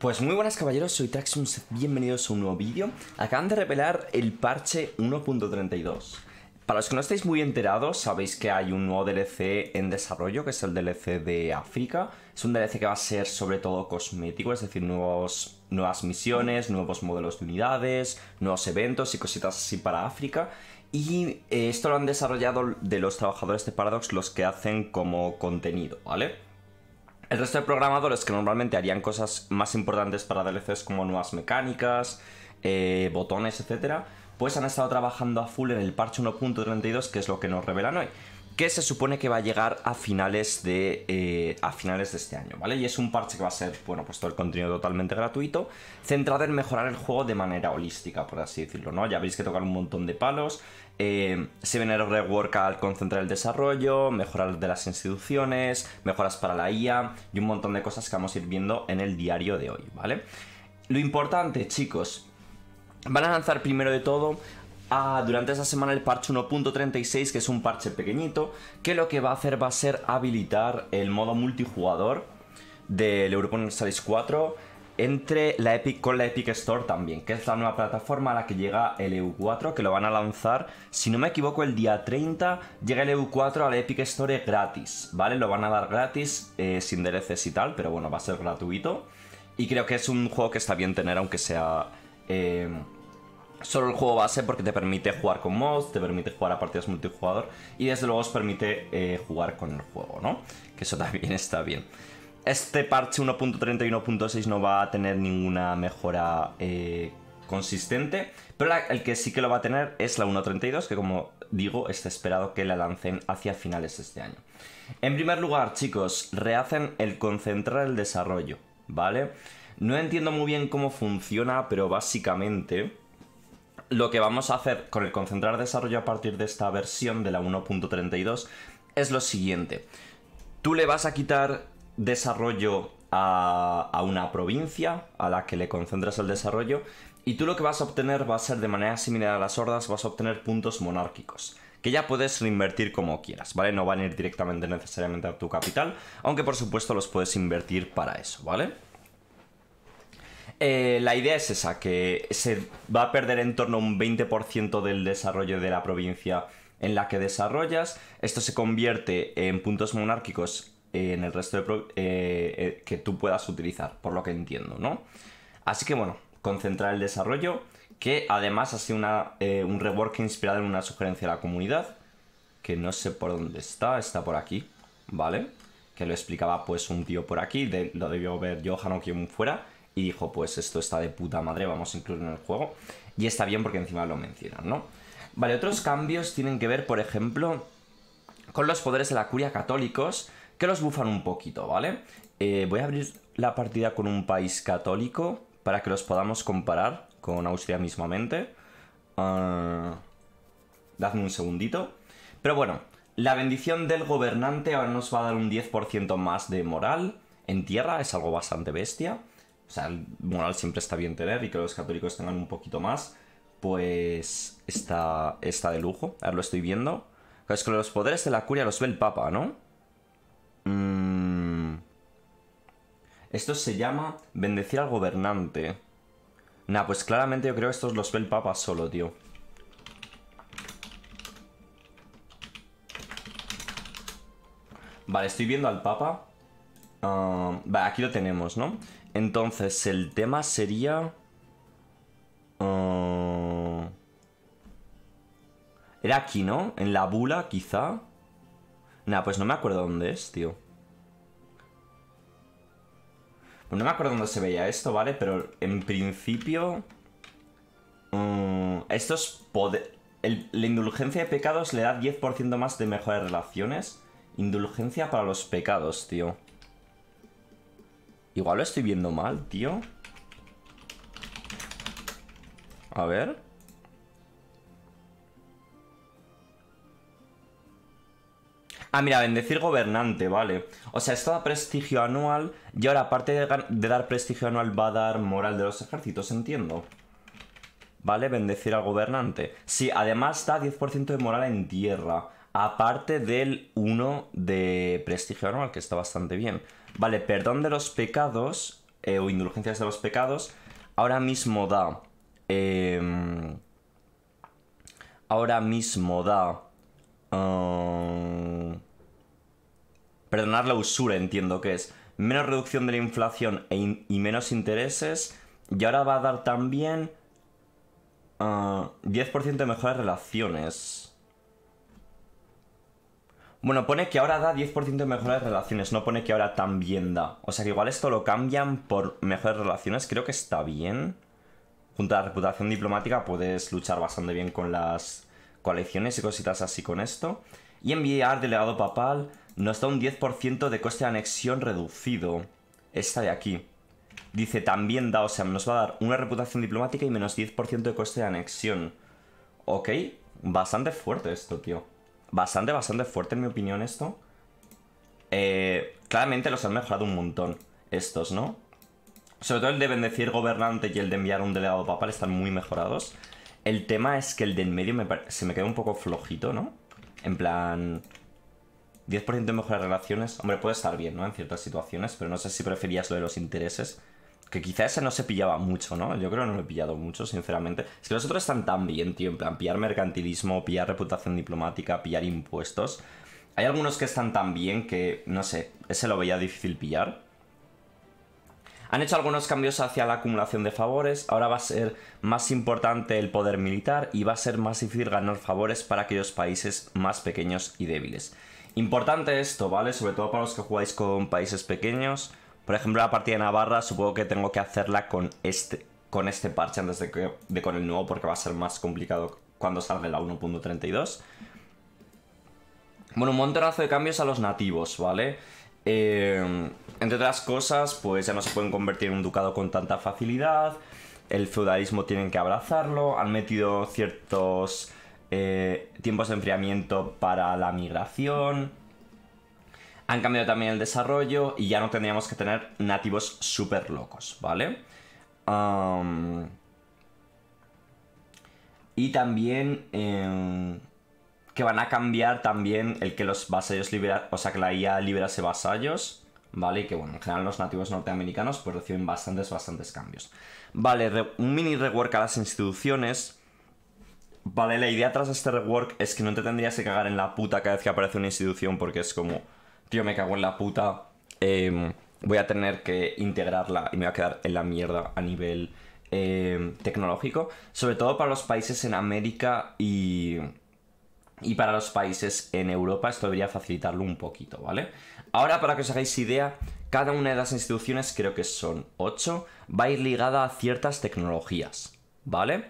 Pues muy buenas caballeros, soy Traxxums, bienvenidos a un nuevo vídeo. Acaban de revelar el parche 1.32. Para los que no estáis muy enterados, sabéis que hay un nuevo DLC en desarrollo, que es el DLC de África. Es un DLC que va a ser sobre todo cosmético, es decir, nuevos, nuevas misiones, nuevos modelos de unidades, nuevos eventos y cositas así para África. Y eh, esto lo han desarrollado de los trabajadores de Paradox, los que hacen como contenido, ¿vale? El resto de programadores que normalmente harían cosas más importantes para DLCs como nuevas mecánicas, eh, botones, etcétera, pues han estado trabajando a full en el parche 1.32, que es lo que nos revelan hoy que se supone que va a llegar a finales de eh, a finales de este año, ¿vale? Y es un parche que va a ser, bueno, pues todo el contenido totalmente gratuito, centrado en mejorar el juego de manera holística, por así decirlo, ¿no? Ya veis que tocar un montón de palos, eh, se viene el rework al concentrar el desarrollo, mejorar de las instituciones, mejoras para la IA y un montón de cosas que vamos a ir viendo en el diario de hoy, ¿vale? Lo importante, chicos, Van a lanzar primero de todo Ah, durante esa semana el parche 1.36, que es un parche pequeñito, que lo que va a hacer va a ser habilitar el modo multijugador del European Series 4 entre la Epic con la Epic Store también, que es la nueva plataforma a la que llega el EU4, que lo van a lanzar, si no me equivoco, el día 30 llega el EU4 a la Epic Store gratis, ¿vale? Lo van a dar gratis, eh, sin dereces y tal, pero bueno, va a ser gratuito. Y creo que es un juego que está bien tener, aunque sea... Eh, solo el juego base porque te permite jugar con mods, te permite jugar a partidas multijugador y desde luego os permite eh, jugar con el juego, ¿no? Que eso también está bien. Este parche 1.31.6 no va a tener ninguna mejora eh, consistente, pero el que sí que lo va a tener es la 1.32, que como digo, está esperado que la lancen hacia finales de este año. En primer lugar, chicos, rehacen el concentrar el desarrollo, ¿vale? No entiendo muy bien cómo funciona, pero básicamente lo que vamos a hacer con el concentrar desarrollo a partir de esta versión de la 1.32 es lo siguiente. Tú le vas a quitar desarrollo a, una provincia a la que le concentras el desarrollo y tú lo que vas a obtener va a ser de manera similar a las hordas, vas a obtener puntos monárquicos que ya puedes reinvertir como quieras, ¿vale? No van a ir directamente necesariamente a tu capital, aunque por supuesto los puedes invertir para eso, ¿vale? Eh, la idea es esa, que se va a perder en torno a un 20% del desarrollo de la provincia en la que desarrollas. Esto se convierte en puntos monárquicos eh, en el resto de eh, que tú puedas utilizar, por lo que entiendo, ¿no? Así que bueno, concentrar el desarrollo, que además ha sido un rework inspirado en una sugerencia de la comunidad, que no sé por dónde está, está por aquí, ¿vale? Que lo explicaba pues un tío por aquí, lo debió ver Johan o quien fuera y dijo, pues esto está de puta madre, vamos a incluirlo en el juego. Y está bien porque encima lo mencionan, ¿no? Vale, otros cambios tienen que ver, por ejemplo, con los poderes de la curia católicos, que los bufan un poquito, ¿vale? Eh, voy a abrir la partida con un país católico para que los podamos comparar con Austria mismamente. Ah, dadme un segundito. Pero bueno, la bendición del gobernante ahora nos va a dar un 10% más de moral en tierra, es algo bastante bestia o sea, el moral siempre está bien tener y que los católicos tengan un poquito más, pues está, está de lujo. ver, lo estoy viendo. Es que los poderes de la curia los ve el Papa, ¿no? Mm. Esto se llama bendecir al gobernante. Nah, pues claramente yo creo que estos los ve el Papa solo, tío. Vale, estoy viendo al Papa. Ah, vale, aquí lo tenemos, ¿no? Entonces, el tema sería... Uh, era aquí, ¿no? En la bula, quizá. Nah, pues no me acuerdo dónde es, tío. Pues no me acuerdo dónde se veía esto, ¿vale? Pero en principio... Uh, esto es poder... la indulgencia de pecados le da 10% más de mejores relaciones. Indulgencia para los pecados, tío. Igual lo estoy viendo mal, tío. A ver. Ah, mira, bendecir gobernante, vale. O sea, esto da prestigio anual y ahora aparte de, dar prestigio anual va a dar moral de los ejércitos, entiendo. Vale, bendecir al gobernante. Sí, además da 10% de moral en tierra, aparte del 1 de prestigio anual, que está bastante bien. Vale, perdón de los pecados eh, o indulgencias de los pecados. Ahora mismo da. Em, ahora mismo da. Em, perdonar la usura, entiendo que es. Menos reducción de la inflación e y menos intereses. Y ahora va a dar también. 10% eh, de mejores relaciones. Bueno, pone que ahora da 10% de mejores relaciones, no pone que ahora también da. O sea que igual esto lo cambian por mejores relaciones, creo que está bien. Junto a la reputación diplomática puedes luchar bastante bien con las coaliciones y cositas así con esto. Y enviar delegado papal nos da un 10% de coste de anexión reducido. Esta de aquí. Dice, también da, o sea, nos va a dar una reputación diplomática y menos 10% de coste de anexión. Ok, bastante fuerte esto, tío. Bastante, bastante fuerte en mi opinión esto. Eh, claramente los han mejorado un montón estos, ¿no? Sobre todo el de bendecir gobernante y el de enviar un delegado papal están muy mejorados. El tema es que el de en medio se me queda un poco flojito, ¿no? En plan... 10% de mejores de relaciones. Hombre, puede estar bien, ¿no? En ciertas situaciones, pero no sé si preferías lo de los intereses. Que quizá ese no se pillaba mucho, ¿no? Yo creo que no lo he pillado mucho, sinceramente. Es que los otros están tan bien, tío, en plan, pillar mercantilismo, pillar reputación diplomática, pillar impuestos. Hay algunos que están tan bien que, no sé, ese lo veía difícil pillar. Han hecho algunos cambios hacia la acumulación de favores, ahora va a ser más importante el poder militar y va a ser más difícil ganar favores para aquellos países más pequeños y débiles. Importante esto, ¿vale? Sobre todo para los que jugáis con países pequeños, por ejemplo, la partida de Navarra supongo que tengo que hacerla con este, con este parche antes de, con el nuevo porque va a ser más complicado cuando salga la 1.32. Bueno, un montonazo de cambios a los nativos, ¿vale? Eh, entre otras cosas, pues ya no se pueden convertir en un ducado con tanta facilidad, el feudalismo tienen que abrazarlo, han metido ciertos eh, tiempos de enfriamiento para la migración, han cambiado también el desarrollo y ya no tendríamos que tener nativos súper locos, ¿vale? y también em, que van a cambiar también el que los vasallos liberan, o sea, que la IA liberase vasallos, ¿vale? Y que bueno, en general los nativos norteamericanos pues reciben bastantes, bastantes cambios. Vale, un mini rework a las instituciones. Vale, la idea tras este rework es que no te tendrías que cagar en la puta cada vez que aparece una institución porque es como tío, me cago en la puta, em, voy a tener que integrarla y me voy a quedar en la mierda a nivel em, tecnológico, sobre todo para los países en América y, y para los países en Europa, esto debería facilitarlo un poquito, ¿vale? Ahora, para que os hagáis idea, cada una de las instituciones, creo que son 8, va a ir ligada a ciertas tecnologías, ¿vale?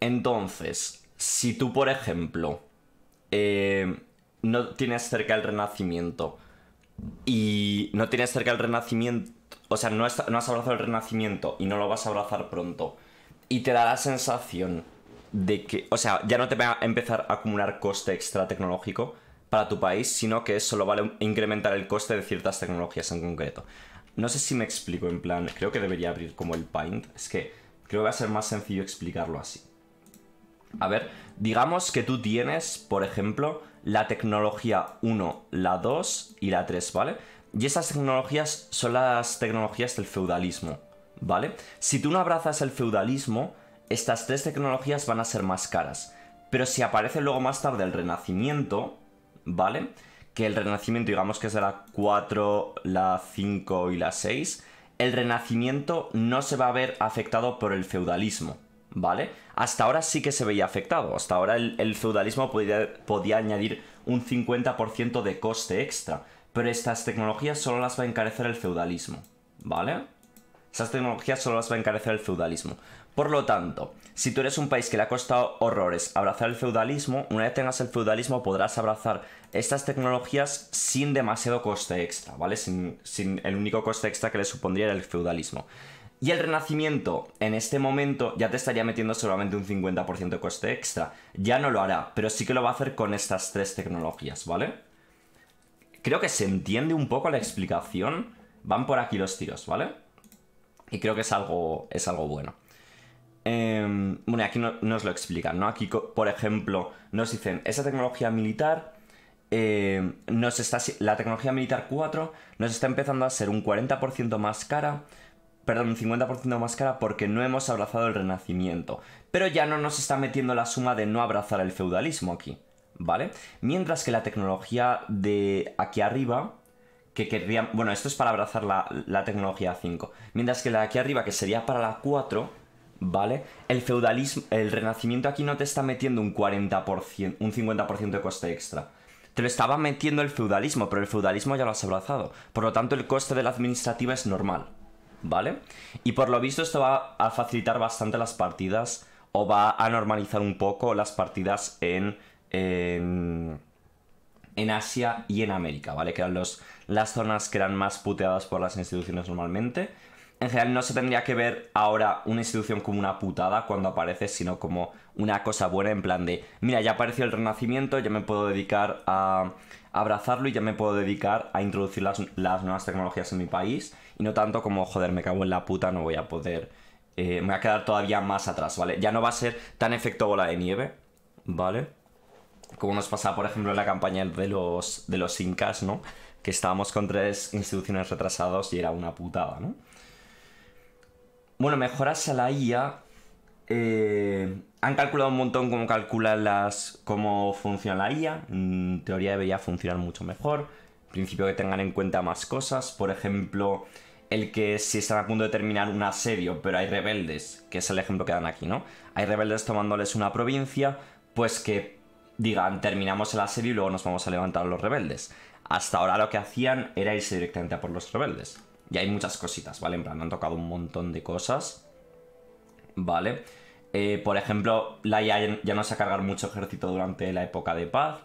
Entonces, si tú, por ejemplo, em, no tienes cerca el renacimiento. Y no tienes cerca el renacimiento. O sea, no, has abrazado el renacimiento y no lo vas a abrazar pronto. Y te da la sensación de que. O sea, ya no te va a empezar a acumular coste extra tecnológico para tu país, sino que solo vale incrementar el coste de ciertas tecnologías en concreto. No sé si me explico en plan. Creo que debería abrir como el Paint. Es que creo que va a ser más sencillo explicarlo así. A ver, digamos que tú tienes, por ejemplo, la tecnología 1, la 2 y la 3, ¿vale? Y esas tecnologías son las tecnologías del feudalismo, ¿vale? Si tú no abrazas el feudalismo, estas tres tecnologías van a ser más caras. Pero si aparece luego más tarde el Renacimiento, ¿vale? Que el Renacimiento, digamos que es de la 4, la 5 y la 6, el Renacimiento no se va a ver afectado por el feudalismo, ¿vale? Hasta ahora sí que se veía afectado. Hasta ahora el, feudalismo podía, añadir un 50% de coste extra. Pero estas tecnologías solo las va a encarecer el feudalismo, ¿vale? Esas tecnologías solo las va a encarecer el feudalismo. Por lo tanto, si tú eres un país que le ha costado horrores abrazar el feudalismo, una vez tengas el feudalismo podrás abrazar estas tecnologías sin demasiado coste extra, ¿vale? Sin, sin el único coste extra que le supondría el feudalismo. Y el renacimiento en este momento ya te estaría metiendo solamente un 50% de coste extra. Ya no lo hará, pero sí que lo va a hacer con estas tres tecnologías, ¿vale? Creo que se entiende un poco la explicación. Van por aquí los tiros, ¿vale? Y creo que es algo, es algo bueno. Eh, bueno, aquí no, nos lo explican, ¿no? Aquí, por ejemplo, nos dicen, esa tecnología militar em, nos está, la tecnología militar 4 nos está empezando a ser un 40% más cara, perdón, un 50% más cara porque no hemos abrazado el renacimiento. Pero ya no nos está metiendo la suma de no abrazar el feudalismo aquí, ¿vale? Mientras que la tecnología de aquí arriba, que querría, bueno, esto es para abrazar la, la tecnología 5, mientras que la de aquí arriba, que sería para la 4, ¿vale? El feudalismo, el renacimiento aquí no te está metiendo un 40%, un 50% de coste extra. Te lo estaba metiendo el feudalismo, pero el feudalismo ya lo has abrazado. Por lo tanto, el coste de la administrativa es normal. ¿vale? Y por lo visto esto va a facilitar bastante las partidas o va a normalizar un poco las partidas en, en, Asia y en América, ¿vale? Que eran los, las zonas que eran más puteadas por las instituciones normalmente. En general no se tendría que ver ahora una institución como una putada cuando aparece, sino como una cosa buena en plan de, mira, ya apareció el Renacimiento, ya me puedo dedicar a abrazarlo y ya me puedo dedicar a introducir las, nuevas tecnologías en mi país y no tanto como, joder, me cago en la puta, no voy a poder, eh, me voy a quedar todavía más atrás, ¿vale? Ya no va a ser tan efecto bola de nieve, ¿vale? Como nos pasaba, por ejemplo, en la campaña de los, de los incas, ¿no? Que estábamos con tres instituciones retrasados y era una putada, ¿no? Bueno, mejoras a la IA eh, han calculado un montón cómo calculan las. cómo funciona la IA. En mm, teoría debería funcionar mucho mejor. En principio que tengan en cuenta más cosas. Por ejemplo, el que si están a punto de terminar un asedio, pero hay rebeldes, que es el ejemplo que dan aquí, ¿no? Hay rebeldes tomándoles una provincia, pues que digan, terminamos el asedio y luego nos vamos a levantar a los rebeldes. Hasta ahora lo que hacían era irse directamente a por los rebeldes. Y hay muchas cositas, ¿vale? En plan, han tocado un montón de cosas. ¿vale? Eh, por ejemplo, la IA ya no se ha cargado mucho ejército durante la época de paz.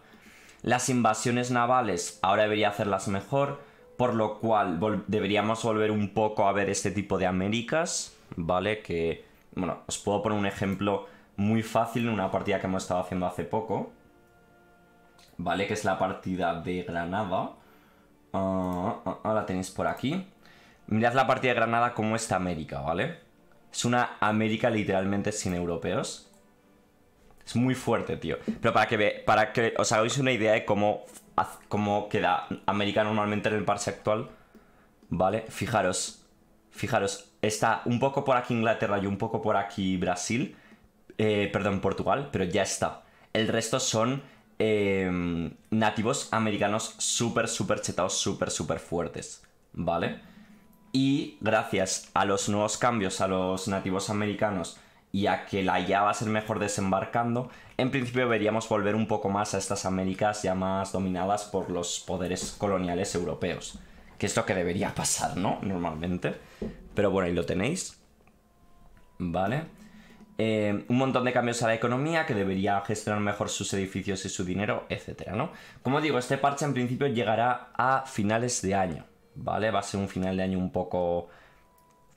Las invasiones navales ahora debería hacerlas mejor, por lo cual deberíamos volver un poco a ver este tipo de Américas, ¿vale? Que, bueno, os puedo poner un ejemplo muy fácil en una partida que hemos estado haciendo hace poco, ¿vale? Que es la partida de Granada. Ahora ah, ah, la tenéis por aquí. Mirad la partida de Granada como está América, ¿vale? Es una América literalmente sin europeos. Es muy fuerte, tío. Pero para que, ve, para que os hagáis una idea de cómo, cómo queda América normalmente en el parche actual, ¿vale? Fijaros, fijaros, está un poco por aquí Inglaterra y un poco por aquí Brasil, eh, perdón, Portugal, pero ya está. El resto son em, nativos americanos súper, súper chetados, súper, súper fuertes, ¿vale? Y gracias a los nuevos cambios a los nativos americanos y a que la IA va a ser mejor desembarcando, en principio deberíamos volver un poco más a estas Américas ya más dominadas por los poderes coloniales europeos. Que es lo que debería pasar, ¿no? Normalmente. Pero bueno, ahí lo tenéis. Vale. Eh, un montón de cambios a la economía, que debería gestionar mejor sus edificios y su dinero, etc. ¿no? Como digo, este parche en principio llegará a finales de año. ¿vale? Va a ser un final de año un poco,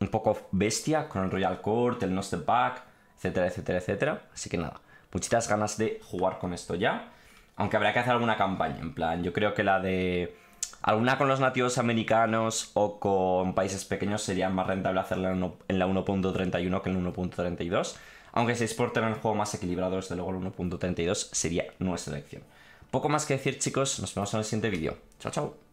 un poco bestia con el Royal Court, el No Step Back, etcétera, etcétera, etcétera. Así que nada, muchitas ganas de jugar con esto ya. Aunque habrá que hacer alguna campaña, en plan, yo creo que la de... Alguna con los nativos americanos o con países pequeños sería más rentable hacerla en la 1.31 que en la 1.32. Aunque si es por tener un juego más equilibrado, desde luego el 1.32 sería nuestra elección. Poco más que decir chicos, nos vemos en el siguiente vídeo. Chao, chao.